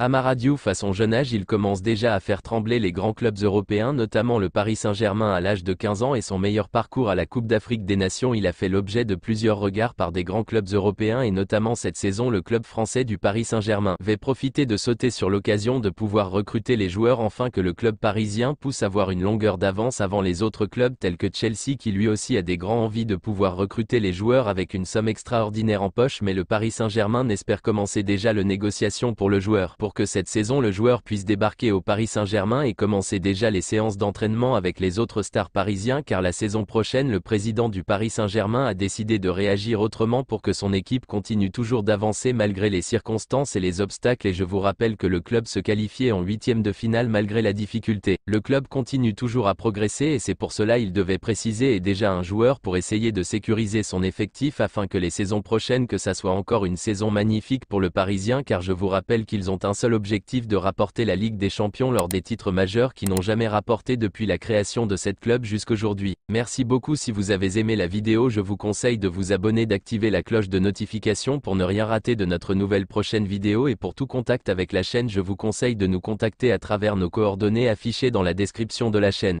Amara Diouf à son jeune âge il commence déjà à faire trembler les grands clubs européens notamment le Paris Saint-Germain à l'âge de 15 ans et son meilleur parcours à la Coupe d'Afrique des Nations il a fait l'objet de plusieurs regards par des grands clubs européens et notamment cette saison le club français du Paris Saint-Germain va profiter de sauter sur l'occasion de pouvoir recruter les joueurs enfin que le club parisien pousse à avoir une longueur d'avance avant les autres clubs tels que Chelsea qui lui aussi a des grands envies de pouvoir recruter les joueurs avec une somme extraordinaire en poche mais le Paris Saint-Germain n'espère commencer déjà le négociation pour le joueur pour que cette saison le joueur puisse débarquer au Paris Saint-Germain et commencer déjà les séances d'entraînement avec les autres stars parisiens car la saison prochaine le président du Paris Saint-Germain a décidé de réagir autrement pour que son équipe continue toujours d'avancer malgré les circonstances et les obstacles et je vous rappelle que le club se qualifiait en huitième de finale malgré la difficulté. Le club continue toujours à progresser et c'est pour cela il devait préciser et déjà un joueur pour essayer de sécuriser son effectif afin que les saisons prochaines que ça soit encore une saison magnifique pour le Parisien car je vous rappelle qu'ils ont un seul objectif de rapporter la Ligue des Champions lors des titres majeurs qui n'ont jamais rapporté depuis la création de cette club jusqu'aujourd'hui. Merci beaucoup si vous avez aimé la vidéo je vous conseille de vous abonner d'activer la cloche de notification pour ne rien rater de notre nouvelle prochaine vidéo et pour tout contact avec la chaîne je vous conseille de nous contacter à travers nos coordonnées affichées dans la description de la chaîne.